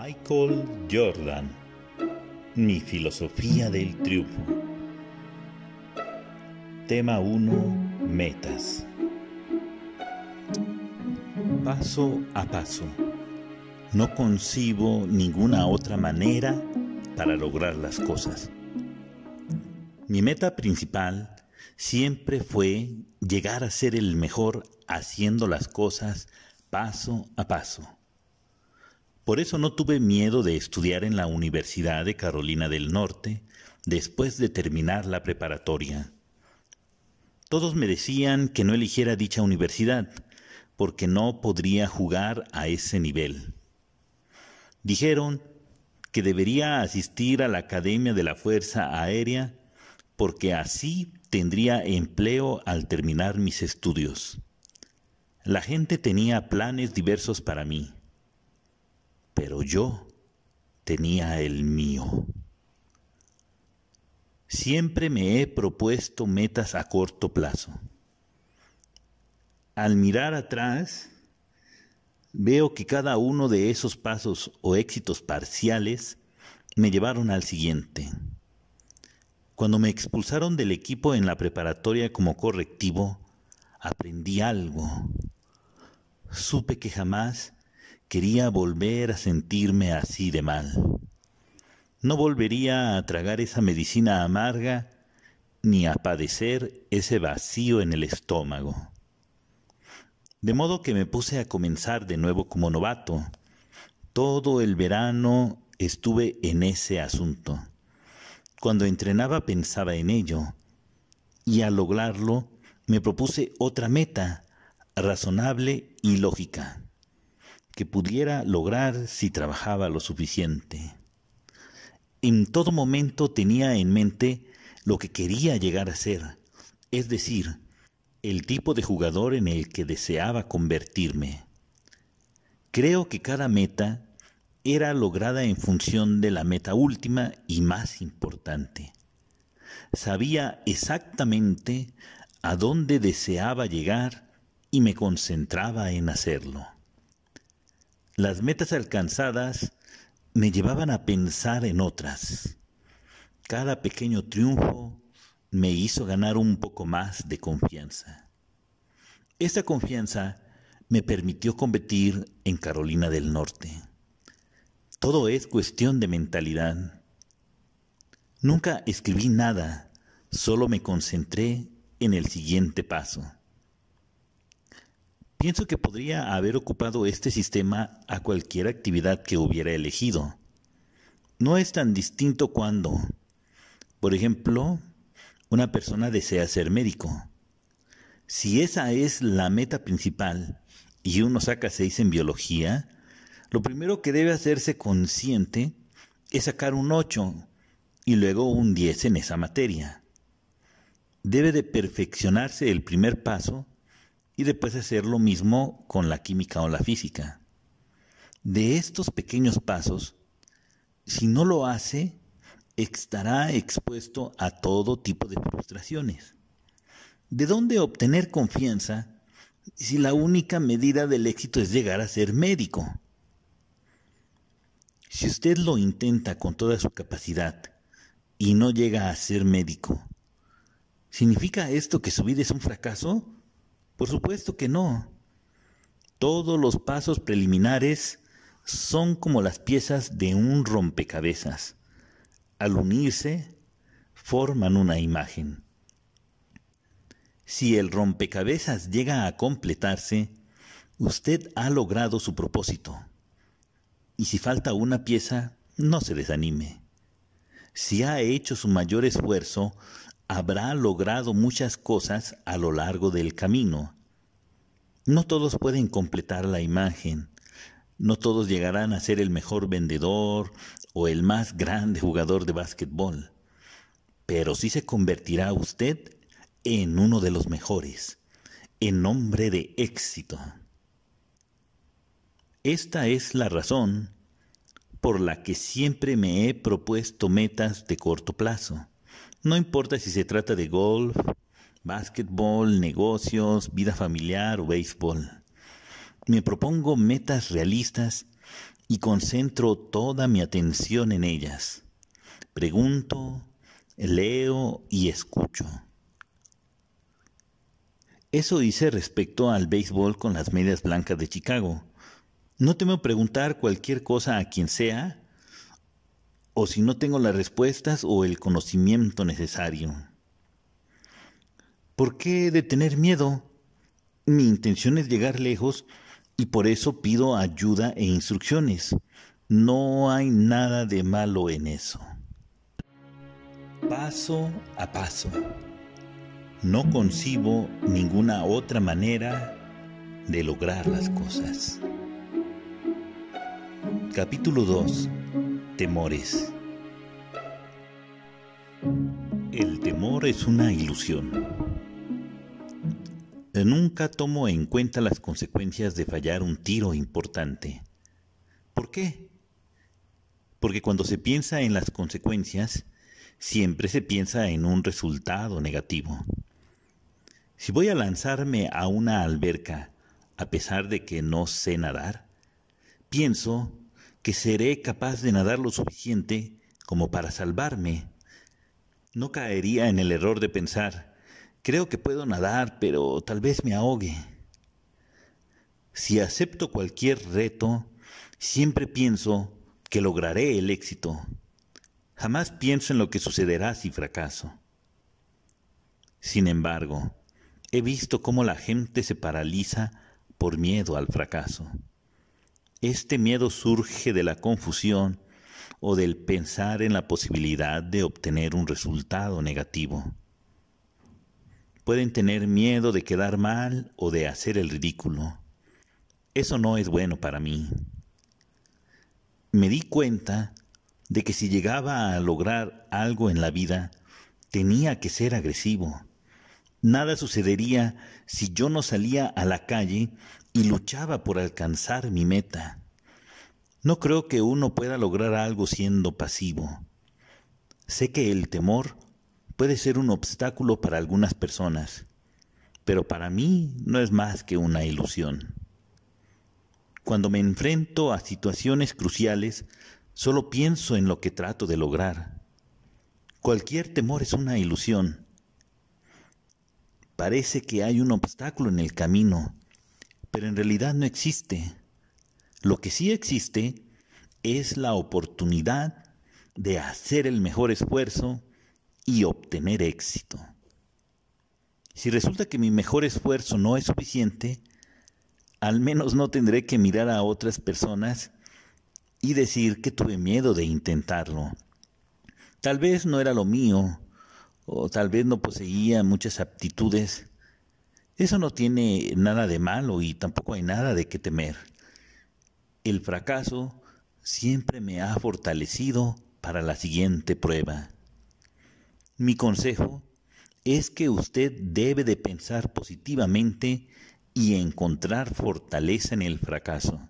Michael Jordan Mi filosofía del triunfo Tema 1 Metas Paso a paso No concibo ninguna otra manera para lograr las cosas. Mi meta principal siempre fue llegar a ser el mejor haciendo las cosas paso a paso por eso no tuve miedo de estudiar en la Universidad de Carolina del Norte después de terminar la preparatoria. Todos me decían que no eligiera dicha universidad, porque no podría jugar a ese nivel. Dijeron que debería asistir a la Academia de la Fuerza Aérea porque así tendría empleo al terminar mis estudios. La gente tenía planes diversos para mí pero yo tenía el mío. Siempre me he propuesto metas a corto plazo. Al mirar atrás, veo que cada uno de esos pasos o éxitos parciales me llevaron al siguiente. Cuando me expulsaron del equipo en la preparatoria como correctivo, aprendí algo. Supe que jamás quería volver a sentirme así de mal. No volvería a tragar esa medicina amarga ni a padecer ese vacío en el estómago. De modo que me puse a comenzar de nuevo como novato. Todo el verano estuve en ese asunto. Cuando entrenaba pensaba en ello y al lograrlo me propuse otra meta razonable y lógica que pudiera lograr si trabajaba lo suficiente. En todo momento tenía en mente lo que quería llegar a ser, es decir, el tipo de jugador en el que deseaba convertirme. Creo que cada meta era lograda en función de la meta última y más importante. Sabía exactamente a dónde deseaba llegar y me concentraba en hacerlo. Las metas alcanzadas me llevaban a pensar en otras. Cada pequeño triunfo me hizo ganar un poco más de confianza. Esta confianza me permitió competir en Carolina del Norte. Todo es cuestión de mentalidad. Nunca escribí nada, solo me concentré en el siguiente paso. Pienso que podría haber ocupado este sistema a cualquier actividad que hubiera elegido. No es tan distinto cuando, por ejemplo, una persona desea ser médico. Si esa es la meta principal y uno saca seis en biología, lo primero que debe hacerse consciente es sacar un 8 y luego un 10 en esa materia. Debe de perfeccionarse el primer paso y después hacer lo mismo con la química o la física. De estos pequeños pasos, si no lo hace, estará expuesto a todo tipo de frustraciones. ¿De dónde obtener confianza si la única medida del éxito es llegar a ser médico? Si usted lo intenta con toda su capacidad y no llega a ser médico, ¿significa esto que su vida es un fracaso? Por supuesto que no. Todos los pasos preliminares son como las piezas de un rompecabezas. Al unirse, forman una imagen. Si el rompecabezas llega a completarse, usted ha logrado su propósito. Y si falta una pieza, no se desanime. Si ha hecho su mayor esfuerzo, habrá logrado muchas cosas a lo largo del camino. No todos pueden completar la imagen, no todos llegarán a ser el mejor vendedor o el más grande jugador de básquetbol, pero sí se convertirá usted en uno de los mejores, en hombre de éxito. Esta es la razón por la que siempre me he propuesto metas de corto plazo no importa si se trata de golf, básquetbol, negocios, vida familiar o béisbol. Me propongo metas realistas y concentro toda mi atención en ellas. Pregunto, leo y escucho. Eso hice respecto al béisbol con las medias blancas de Chicago. No temo preguntar cualquier cosa a quien sea o si no tengo las respuestas o el conocimiento necesario. ¿Por qué de tener miedo? Mi intención es llegar lejos y por eso pido ayuda e instrucciones. No hay nada de malo en eso. Paso a paso. No concibo ninguna otra manera de lograr las cosas. Capítulo 2 temores. El temor es una ilusión. Nunca tomo en cuenta las consecuencias de fallar un tiro importante. ¿Por qué? Porque cuando se piensa en las consecuencias, siempre se piensa en un resultado negativo. Si voy a lanzarme a una alberca, a pesar de que no sé nadar, pienso que seré capaz de nadar lo suficiente como para salvarme. No caería en el error de pensar, creo que puedo nadar, pero tal vez me ahogue. Si acepto cualquier reto, siempre pienso que lograré el éxito. Jamás pienso en lo que sucederá si fracaso. Sin embargo, he visto cómo la gente se paraliza por miedo al fracaso. Este miedo surge de la confusión o del pensar en la posibilidad de obtener un resultado negativo. Pueden tener miedo de quedar mal o de hacer el ridículo. Eso no es bueno para mí. Me di cuenta de que si llegaba a lograr algo en la vida, tenía que ser agresivo. Nada sucedería si yo no salía a la calle y luchaba por alcanzar mi meta. No creo que uno pueda lograr algo siendo pasivo. Sé que el temor puede ser un obstáculo para algunas personas, pero para mí no es más que una ilusión. Cuando me enfrento a situaciones cruciales, solo pienso en lo que trato de lograr. Cualquier temor es una ilusión. Parece que hay un obstáculo en el camino pero en realidad no existe. Lo que sí existe es la oportunidad de hacer el mejor esfuerzo y obtener éxito. Si resulta que mi mejor esfuerzo no es suficiente, al menos no tendré que mirar a otras personas y decir que tuve miedo de intentarlo. Tal vez no era lo mío, o tal vez no poseía muchas aptitudes eso no tiene nada de malo y tampoco hay nada de que temer. El fracaso siempre me ha fortalecido para la siguiente prueba. Mi consejo es que usted debe de pensar positivamente y encontrar fortaleza en el fracaso.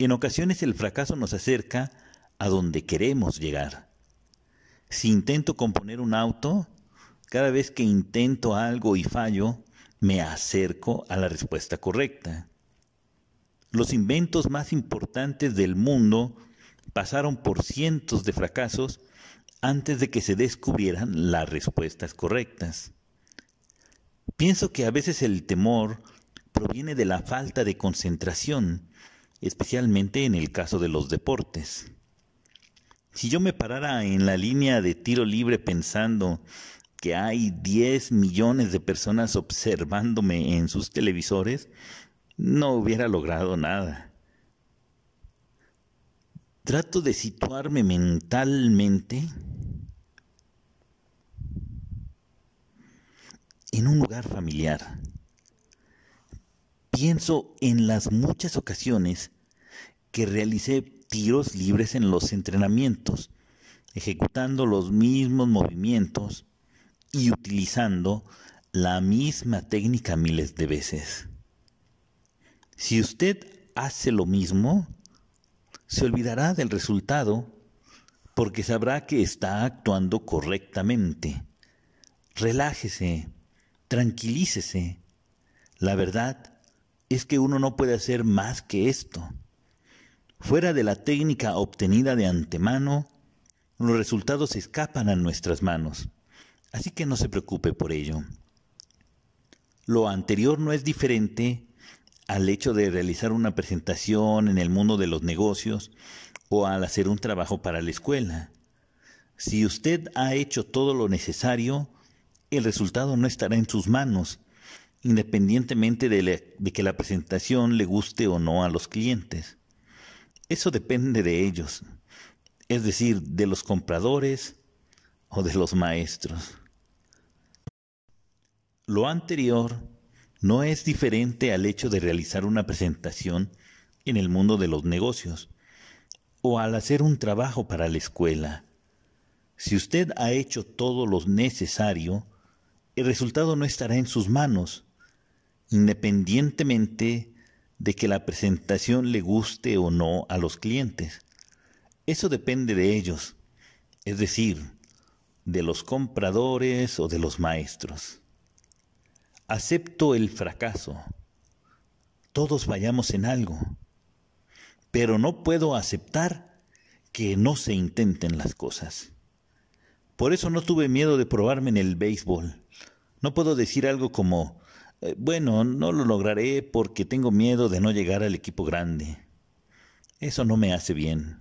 En ocasiones el fracaso nos acerca a donde queremos llegar. Si intento componer un auto, cada vez que intento algo y fallo, me acerco a la respuesta correcta. Los inventos más importantes del mundo pasaron por cientos de fracasos antes de que se descubrieran las respuestas correctas. Pienso que a veces el temor proviene de la falta de concentración, especialmente en el caso de los deportes. Si yo me parara en la línea de tiro libre pensando que hay 10 millones de personas observándome en sus televisores, no hubiera logrado nada. Trato de situarme mentalmente en un lugar familiar. Pienso en las muchas ocasiones que realicé tiros libres en los entrenamientos, ejecutando los mismos movimientos y utilizando la misma técnica miles de veces. Si usted hace lo mismo, se olvidará del resultado porque sabrá que está actuando correctamente. Relájese, tranquilícese. La verdad es que uno no puede hacer más que esto. Fuera de la técnica obtenida de antemano, los resultados escapan a nuestras manos. Así que no se preocupe por ello. Lo anterior no es diferente al hecho de realizar una presentación en el mundo de los negocios o al hacer un trabajo para la escuela. Si usted ha hecho todo lo necesario, el resultado no estará en sus manos, independientemente de, que la presentación le guste o no a los clientes. Eso depende de ellos, es decir, de los compradores o de los maestros. Lo anterior no es diferente al hecho de realizar una presentación en el mundo de los negocios o al hacer un trabajo para la escuela. Si usted ha hecho todo lo necesario, el resultado no estará en sus manos, independientemente de que la presentación le guste o no a los clientes. Eso depende de ellos, es decir, de los compradores o de los maestros acepto el fracaso. Todos vayamos en algo. Pero no puedo aceptar que no se intenten las cosas. Por eso no tuve miedo de probarme en el béisbol. No puedo decir algo como, eh, bueno, no lo lograré porque tengo miedo de no llegar al equipo grande. Eso no me hace bien.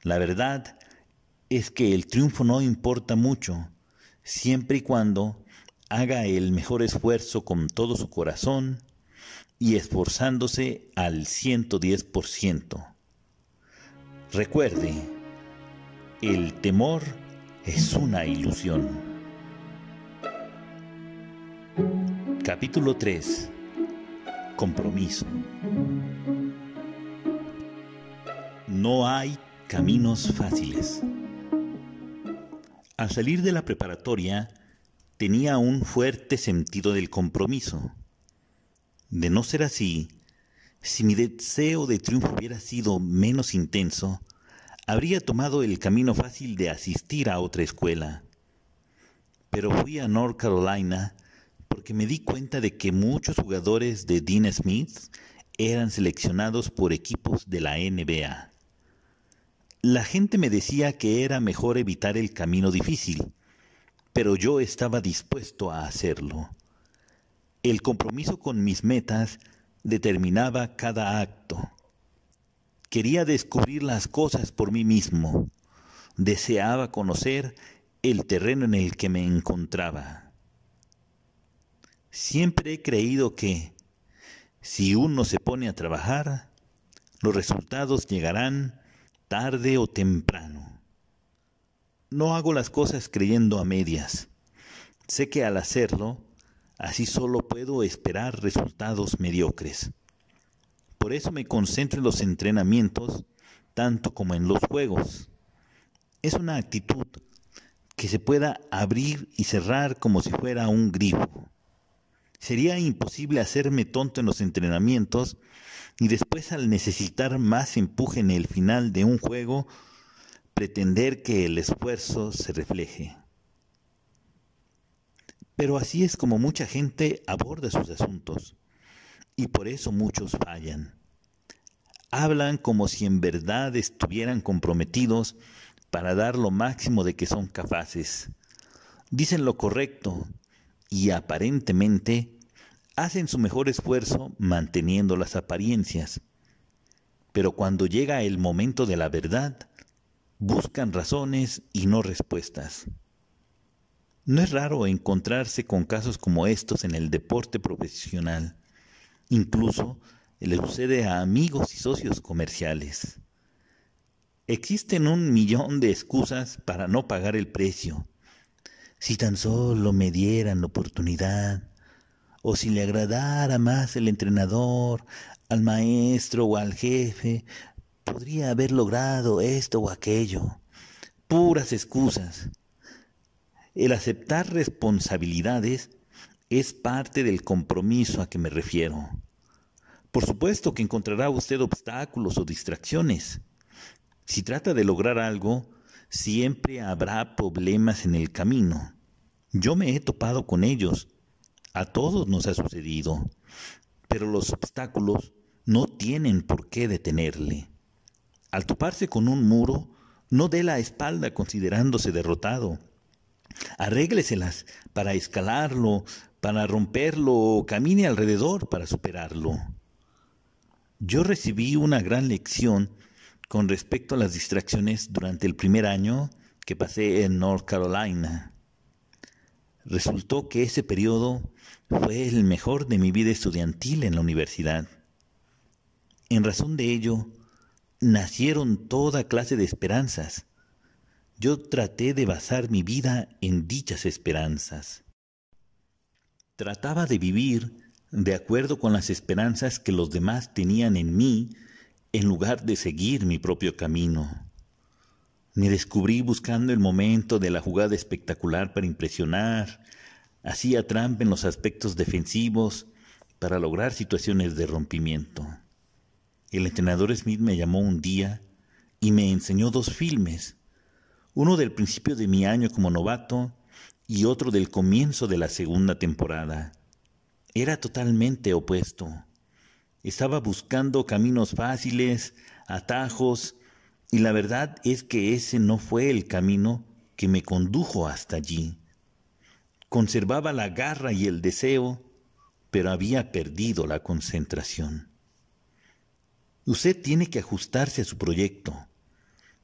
La verdad es que el triunfo no importa mucho, siempre y cuando haga el mejor esfuerzo con todo su corazón y esforzándose al 110%. Recuerde, el temor es una ilusión. Capítulo 3. Compromiso. No hay caminos fáciles. Al salir de la preparatoria, tenía un fuerte sentido del compromiso. De no ser así, si mi deseo de triunfo hubiera sido menos intenso, habría tomado el camino fácil de asistir a otra escuela. Pero fui a North Carolina porque me di cuenta de que muchos jugadores de Dean Smith eran seleccionados por equipos de la NBA. La gente me decía que era mejor evitar el camino difícil, pero yo estaba dispuesto a hacerlo. El compromiso con mis metas determinaba cada acto. Quería descubrir las cosas por mí mismo. Deseaba conocer el terreno en el que me encontraba. Siempre he creído que si uno se pone a trabajar, los resultados llegarán tarde o temprano. No hago las cosas creyendo a medias. Sé que al hacerlo, así solo puedo esperar resultados mediocres. Por eso me concentro en los entrenamientos tanto como en los juegos. Es una actitud que se pueda abrir y cerrar como si fuera un grifo. Sería imposible hacerme tonto en los entrenamientos y después al necesitar más empuje en el final de un juego pretender que el esfuerzo se refleje. Pero así es como mucha gente aborda sus asuntos y por eso muchos fallan. Hablan como si en verdad estuvieran comprometidos para dar lo máximo de que son capaces. Dicen lo correcto y aparentemente hacen su mejor esfuerzo manteniendo las apariencias. Pero cuando llega el momento de la verdad, buscan razones y no respuestas. No es raro encontrarse con casos como estos en el deporte profesional. Incluso le sucede a amigos y socios comerciales. Existen un millón de excusas para no pagar el precio. Si tan solo me dieran la oportunidad, o si le agradara más el entrenador, al maestro o al jefe, podría haber logrado esto o aquello. Puras excusas. El aceptar responsabilidades es parte del compromiso a que me refiero. Por supuesto que encontrará usted obstáculos o distracciones. Si trata de lograr algo, siempre habrá problemas en el camino. Yo me he topado con ellos. A todos nos ha sucedido. Pero los obstáculos no tienen por qué detenerle. Al toparse con un muro, no dé la espalda considerándose derrotado. Arrégleselas para escalarlo, para romperlo o camine alrededor para superarlo. Yo recibí una gran lección con respecto a las distracciones durante el primer año que pasé en North Carolina. Resultó que ese periodo fue el mejor de mi vida estudiantil en la universidad. En razón de ello, nacieron toda clase de esperanzas. Yo traté de basar mi vida en dichas esperanzas. Trataba de vivir de acuerdo con las esperanzas que los demás tenían en mí en lugar de seguir mi propio camino. Me descubrí buscando el momento de la jugada espectacular para impresionar, hacía trampa en los aspectos defensivos para lograr situaciones de rompimiento. El entrenador Smith me llamó un día y me enseñó dos filmes, uno del principio de mi año como novato y otro del comienzo de la segunda temporada. Era totalmente opuesto. Estaba buscando caminos fáciles, atajos, y la verdad es que ese no fue el camino que me condujo hasta allí. Conservaba la garra y el deseo, pero había perdido la concentración. Usted tiene que ajustarse a su proyecto.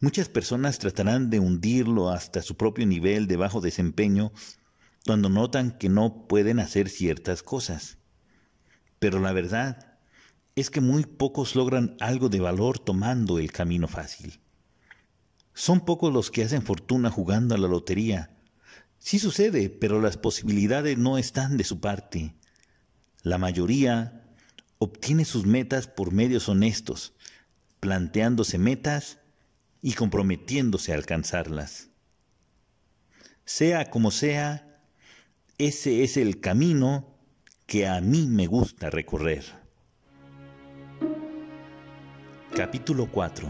Muchas personas tratarán de hundirlo hasta su propio nivel de bajo desempeño cuando notan que no pueden hacer ciertas cosas. Pero la verdad es que muy pocos logran algo de valor tomando el camino fácil. Son pocos los que hacen fortuna jugando a la lotería. Sí sucede, pero las posibilidades no están de su parte. La mayoría obtiene sus metas por medios honestos, planteándose metas y comprometiéndose a alcanzarlas. Sea como sea, ese es el camino que a mí me gusta recorrer. Capítulo 4.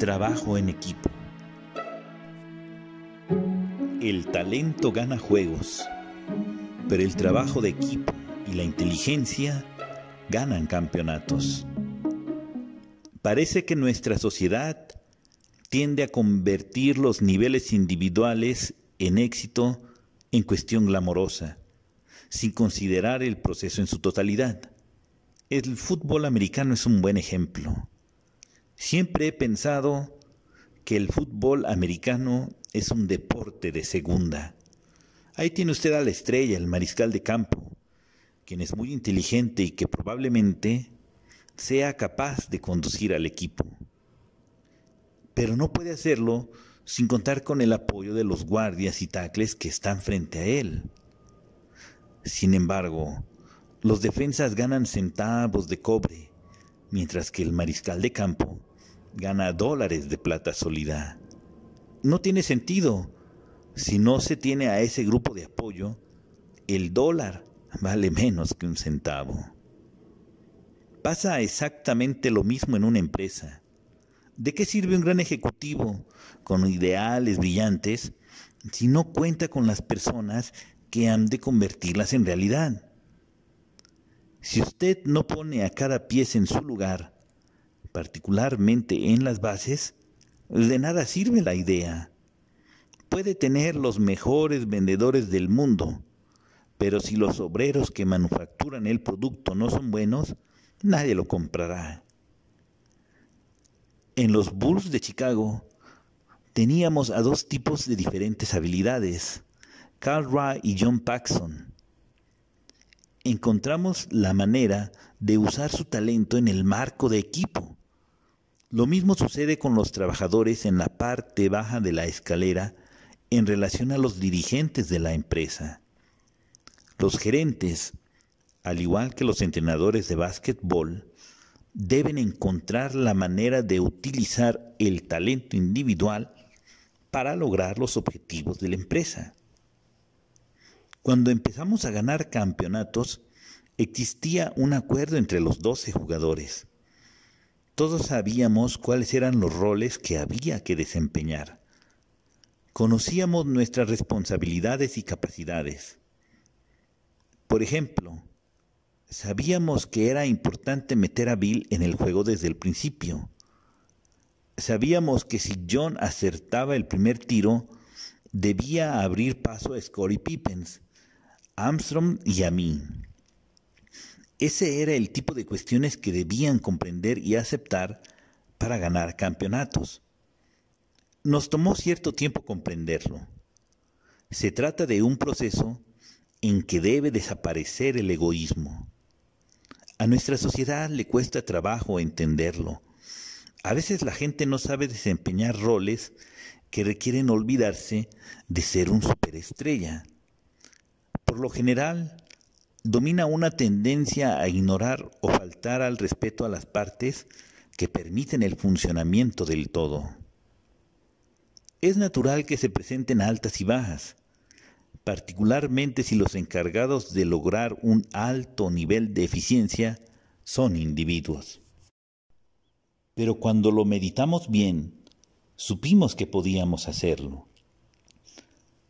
Trabajo en equipo. El talento gana juegos, pero el trabajo de equipo y la inteligencia ganan campeonatos. Parece que nuestra sociedad tiende a convertir los niveles individuales en éxito en cuestión glamorosa, sin considerar el proceso en su totalidad. El fútbol americano es un buen ejemplo. Siempre he pensado que el fútbol americano es un deporte de segunda. Ahí tiene usted a la estrella, el mariscal de campo, quien es muy inteligente y que probablemente sea capaz de conducir al equipo. Pero no puede hacerlo sin contar con el apoyo de los guardias y tacles que están frente a él. Sin embargo, los defensas ganan centavos de cobre, mientras que el mariscal de campo gana dólares de plata sólida. No tiene sentido si no se tiene a ese grupo de apoyo el dólar vale menos que un centavo. Pasa exactamente lo mismo en una empresa. ¿De qué sirve un gran ejecutivo con ideales brillantes si no cuenta con las personas que han de convertirlas en realidad? Si usted no pone a cada pieza en su lugar, particularmente en las bases, de nada sirve la idea. Puede tener los mejores vendedores del mundo, pero si los obreros que manufacturan el producto no son buenos, nadie lo comprará. En los Bulls de Chicago teníamos a dos tipos de diferentes habilidades, Carl Rye y John Paxson. Encontramos la manera de usar su talento en el marco de equipo. Lo mismo sucede con los trabajadores en la parte baja de la escalera en relación a los dirigentes de la empresa. Los gerentes, al igual que los entrenadores de básquetbol, deben encontrar la manera de utilizar el talento individual para lograr los objetivos de la empresa. Cuando empezamos a ganar campeonatos, existía un acuerdo entre los 12 jugadores. Todos sabíamos cuáles eran los roles que había que desempeñar. Conocíamos nuestras responsabilidades y capacidades. Por ejemplo, sabíamos que era importante meter a Bill en el juego desde el principio. Sabíamos que si John acertaba el primer tiro, debía abrir paso a Scottie Pippens, Armstrong y a mí. Ese era el tipo de cuestiones que debían comprender y aceptar para ganar campeonatos. Nos tomó cierto tiempo comprenderlo. Se trata de un proceso en que debe desaparecer el egoísmo. A nuestra sociedad le cuesta trabajo entenderlo. A veces la gente no sabe desempeñar roles que requieren olvidarse de ser un superestrella. Por lo general, domina una tendencia a ignorar o faltar al respeto a las partes que permiten el funcionamiento del todo. Es natural que se presenten altas y bajas, particularmente si los encargados de lograr un alto nivel de eficiencia son individuos. Pero cuando lo meditamos bien, supimos que podíamos hacerlo.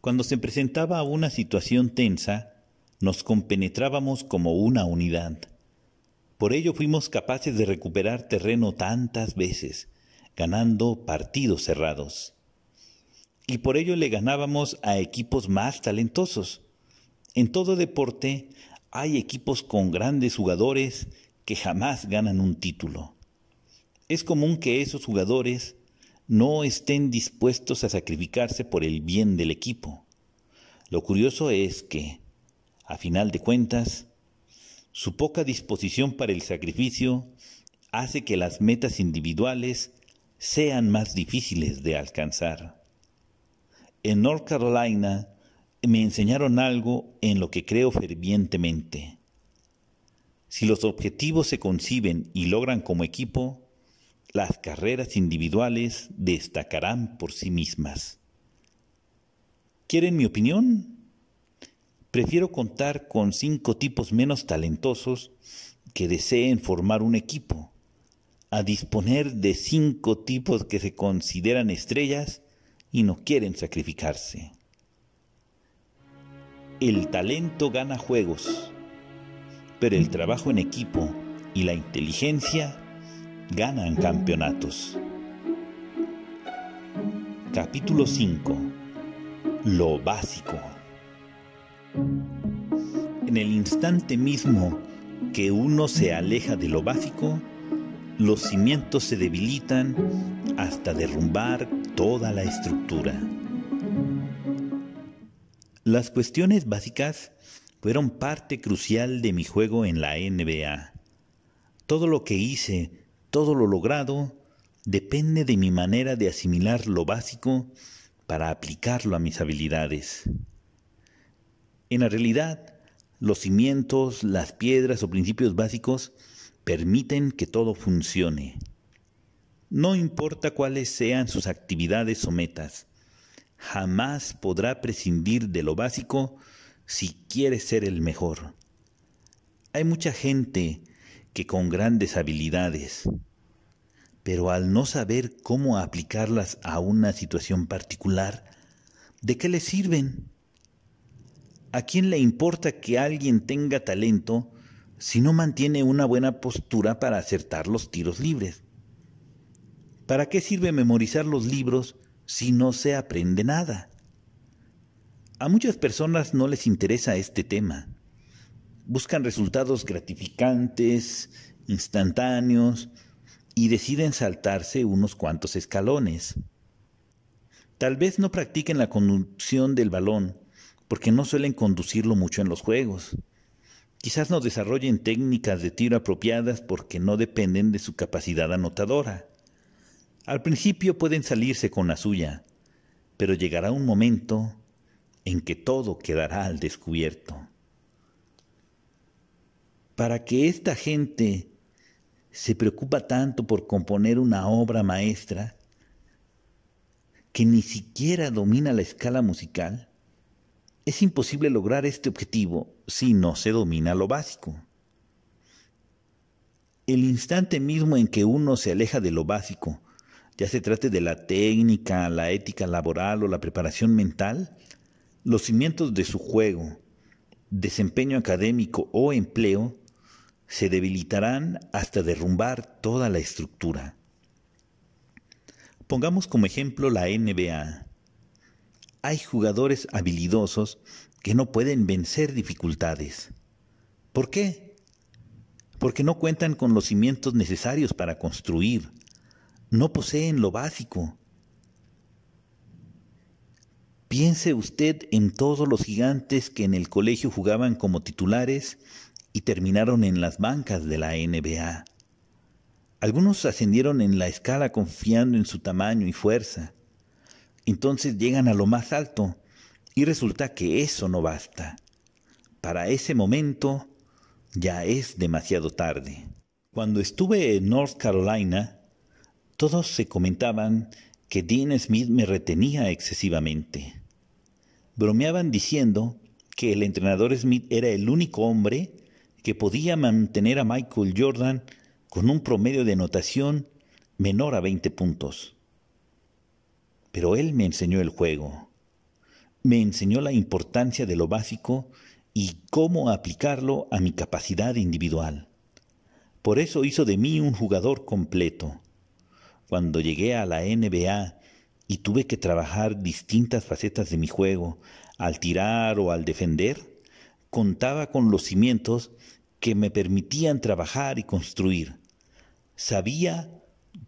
Cuando se presentaba una situación tensa, nos compenetrábamos como una unidad. Por ello fuimos capaces de recuperar terreno tantas veces, ganando partidos cerrados y por ello le ganábamos a equipos más talentosos. En todo deporte hay equipos con grandes jugadores que jamás ganan un título. Es común que esos jugadores no estén dispuestos a sacrificarse por el bien del equipo. Lo curioso es que, a final de cuentas, su poca disposición para el sacrificio hace que las metas individuales sean más difíciles de alcanzar en North Carolina me enseñaron algo en lo que creo fervientemente. Si los objetivos se conciben y logran como equipo, las carreras individuales destacarán por sí mismas. ¿Quieren mi opinión? Prefiero contar con cinco tipos menos talentosos que deseen formar un equipo, a disponer de cinco tipos que se consideran estrellas y no quieren sacrificarse. El talento gana juegos, pero el trabajo en equipo y la inteligencia ganan campeonatos. Capítulo 5. Lo básico. En el instante mismo que uno se aleja de lo básico, los cimientos se debilitan hasta derrumbar toda la estructura. Las cuestiones básicas fueron parte crucial de mi juego en la NBA. Todo lo que hice, todo lo logrado, depende de mi manera de asimilar lo básico para aplicarlo a mis habilidades. En la realidad, los cimientos, las piedras o principios básicos permiten que todo funcione no importa cuáles sean sus actividades o metas. Jamás podrá prescindir de lo básico si quiere ser el mejor. Hay mucha gente que con grandes habilidades, pero al no saber cómo aplicarlas a una situación particular, ¿de qué le sirven? ¿A quién le importa que alguien tenga talento si no mantiene una buena postura para acertar los tiros libres? ¿Para qué sirve memorizar los libros si no se aprende nada? A muchas personas no les interesa este tema. Buscan resultados gratificantes, instantáneos, y deciden saltarse unos cuantos escalones. Tal vez no practiquen la conducción del balón, porque no suelen conducirlo mucho en los juegos. Quizás no desarrollen técnicas de tiro apropiadas porque no dependen de su capacidad anotadora. Al principio pueden salirse con la suya, pero llegará un momento en que todo quedará al descubierto. Para que esta gente se preocupa tanto por componer una obra maestra que ni siquiera domina la escala musical, es imposible lograr este objetivo si no se domina lo básico. El instante mismo en que uno se aleja de lo básico ya se trate de la técnica, la ética laboral o la preparación mental, los cimientos de su juego, desempeño académico o empleo se debilitarán hasta derrumbar toda la estructura. Pongamos como ejemplo la NBA. Hay jugadores habilidosos que no pueden vencer dificultades. ¿Por qué? Porque no cuentan con los cimientos necesarios para construir, no poseen lo básico. Piense usted en todos los gigantes que en el colegio jugaban como titulares y terminaron en las bancas de la NBA. Algunos ascendieron en la escala confiando en su tamaño y fuerza. Entonces llegan a lo más alto y resulta que eso no basta. Para ese momento ya es demasiado tarde. Cuando estuve en North Carolina, todos se comentaban que Dean Smith me retenía excesivamente. Bromeaban diciendo que el entrenador Smith era el único hombre que podía mantener a Michael Jordan con un promedio de anotación menor a 20 puntos. Pero él me enseñó el juego, me enseñó la importancia de lo básico y cómo aplicarlo a mi capacidad individual. Por eso hizo de mí un jugador completo cuando llegué a la NBA y tuve que trabajar distintas facetas de mi juego, al tirar o al defender, contaba con los cimientos que me permitían trabajar y construir. Sabía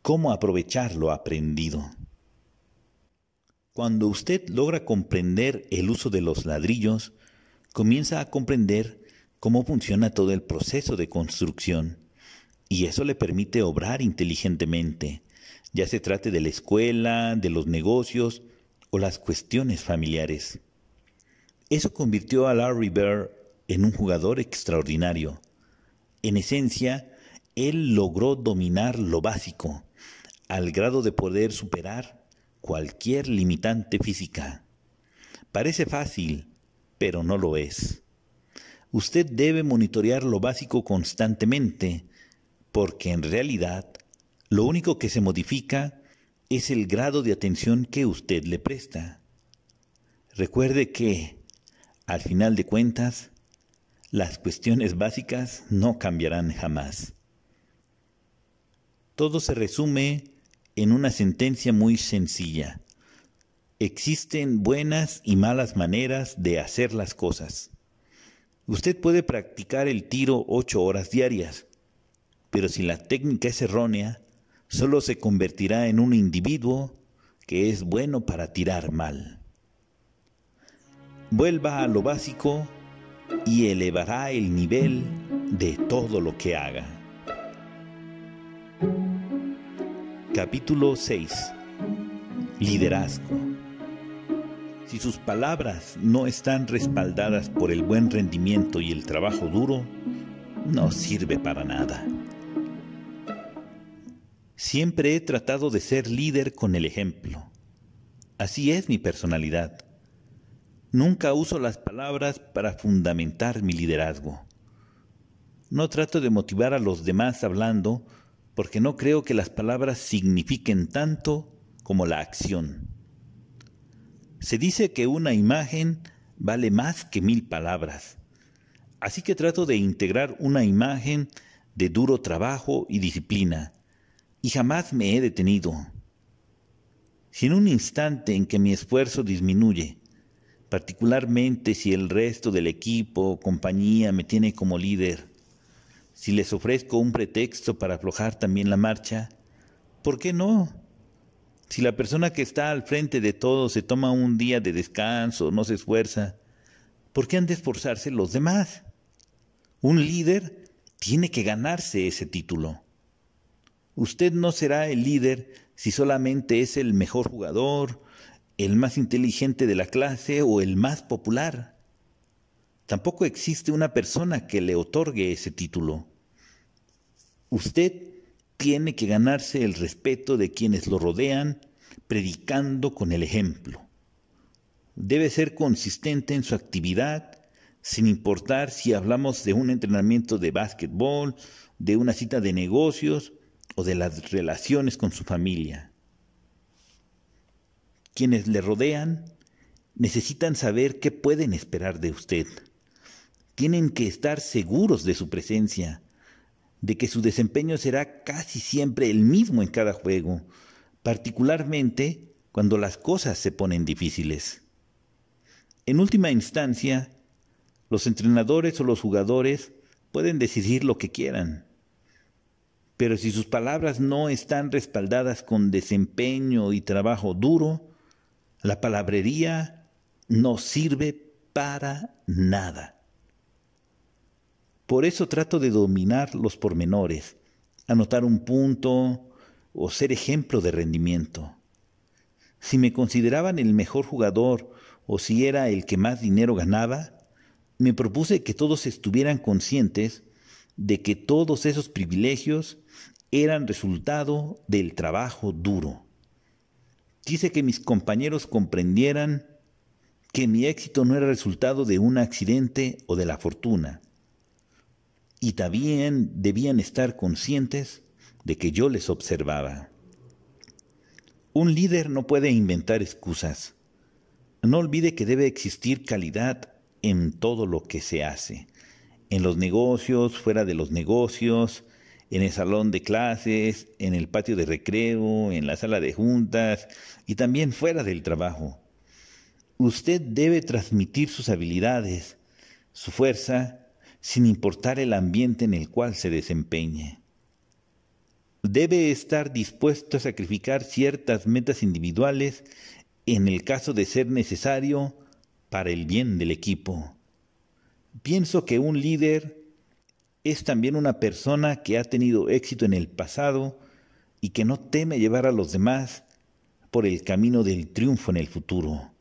cómo aprovechar lo aprendido. Cuando usted logra comprender el uso de los ladrillos, comienza a comprender cómo funciona todo el proceso de construcción y eso le permite obrar inteligentemente, ya se trate de la escuela, de los negocios o las cuestiones familiares. Eso convirtió a Larry Bird en un jugador extraordinario. En esencia, él logró dominar lo básico, al grado de poder superar cualquier limitante física. Parece fácil, pero no lo es. Usted debe monitorear lo básico constantemente, porque en realidad lo único que se modifica es el grado de atención que usted le presta. Recuerde que, al final de cuentas, las cuestiones básicas no cambiarán jamás. Todo se resume en una sentencia muy sencilla. Existen buenas y malas maneras de hacer las cosas. Usted puede practicar el tiro ocho horas diarias, pero si la técnica es errónea, solo se convertirá en un individuo que es bueno para tirar mal. Vuelva a lo básico y elevará el nivel de todo lo que haga. Capítulo 6. Liderazgo. Si sus palabras no están respaldadas por el buen rendimiento y el trabajo duro, no sirve para nada. Siempre he tratado de ser líder con el ejemplo. Así es mi personalidad. Nunca uso las palabras para fundamentar mi liderazgo. No trato de motivar a los demás hablando porque no creo que las palabras signifiquen tanto como la acción. Se dice que una imagen vale más que mil palabras. Así que trato de integrar una imagen de duro trabajo y disciplina y jamás me he detenido. Si en un instante en que mi esfuerzo disminuye, particularmente si el resto del equipo o compañía me tiene como líder, si les ofrezco un pretexto para aflojar también la marcha, ¿por qué no? Si la persona que está al frente de todo se toma un día de descanso, no se esfuerza, ¿por qué han de esforzarse los demás? Un líder tiene que ganarse ese título. Usted no será el líder si solamente es el mejor jugador, el más inteligente de la clase o el más popular. Tampoco existe una persona que le otorgue ese título. Usted tiene que ganarse el respeto de quienes lo rodean, predicando con el ejemplo. Debe ser consistente en su actividad, sin importar si hablamos de un entrenamiento de básquetbol, de una cita de negocios o de las relaciones con su familia. Quienes le rodean necesitan saber qué pueden esperar de usted. Tienen que estar seguros de su presencia, de que su desempeño será casi siempre el mismo en cada juego, particularmente cuando las cosas se ponen difíciles. En última instancia, los entrenadores o los jugadores pueden decidir lo que quieran pero si sus palabras no están respaldadas con desempeño y trabajo duro, la palabrería no sirve para nada. Por eso trato de dominar los pormenores, anotar un punto o ser ejemplo de rendimiento. Si me consideraban el mejor jugador o si era el que más dinero ganaba, me propuse que todos estuvieran conscientes de que todos esos privilegios eran resultado del trabajo duro. Quise que mis compañeros comprendieran que mi éxito no era resultado de un accidente o de la fortuna. Y también debían estar conscientes de que yo les observaba. Un líder no puede inventar excusas. No olvide que debe existir calidad en todo lo que se hace en los negocios, fuera de los negocios, en el salón de clases, en el patio de recreo, en la sala de juntas y también fuera del trabajo. Usted debe transmitir sus habilidades, su fuerza, sin importar el ambiente en el cual se desempeñe. Debe estar dispuesto a sacrificar ciertas metas individuales en el caso de ser necesario para el bien del equipo. Pienso que un líder es también una persona que ha tenido éxito en el pasado y que no teme llevar a los demás por el camino del triunfo en el futuro.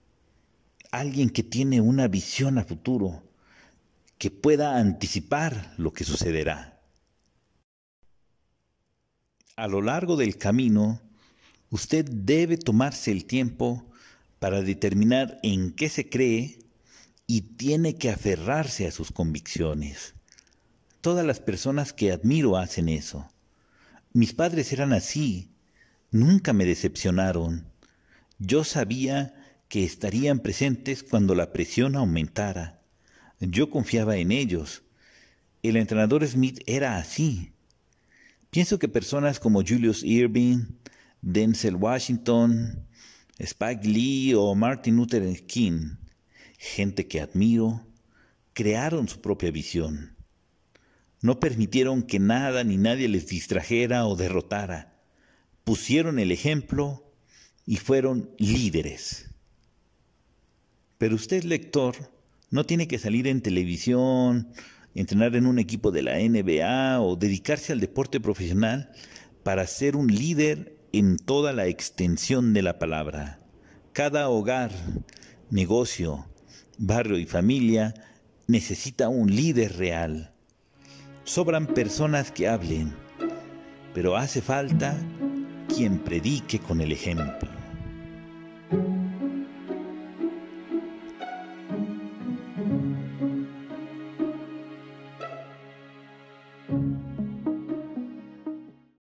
Alguien que tiene una visión a futuro, que pueda anticipar lo que sucederá. A lo largo del camino, usted debe tomarse el tiempo para determinar en qué se cree y tiene que aferrarse a sus convicciones. Todas las personas que admiro hacen eso. Mis padres eran así, nunca me decepcionaron. Yo sabía que estarían presentes cuando la presión aumentara. Yo confiaba en ellos. El entrenador Smith era así. Pienso que personas como Julius Irving, Denzel Washington, Spike Lee o Martin Luther King gente que admiro, crearon su propia visión. No permitieron que nada ni nadie les distrajera o derrotara. Pusieron el ejemplo y fueron líderes. Pero usted, lector, no tiene que salir en televisión, entrenar en un equipo de la NBA o dedicarse al deporte profesional para ser un líder en toda la extensión de la palabra. Cada hogar, negocio, barrio y familia necesita un líder real. Sobran personas que hablen, pero hace falta quien predique con el ejemplo.